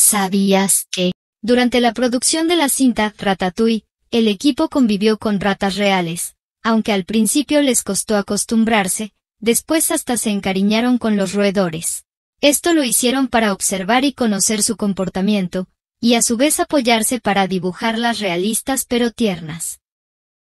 ¿Sabías que, durante la producción de la cinta Ratatouille, el equipo convivió con ratas reales? Aunque al principio les costó acostumbrarse, después hasta se encariñaron con los roedores. Esto lo hicieron para observar y conocer su comportamiento, y a su vez apoyarse para dibujar las realistas pero tiernas.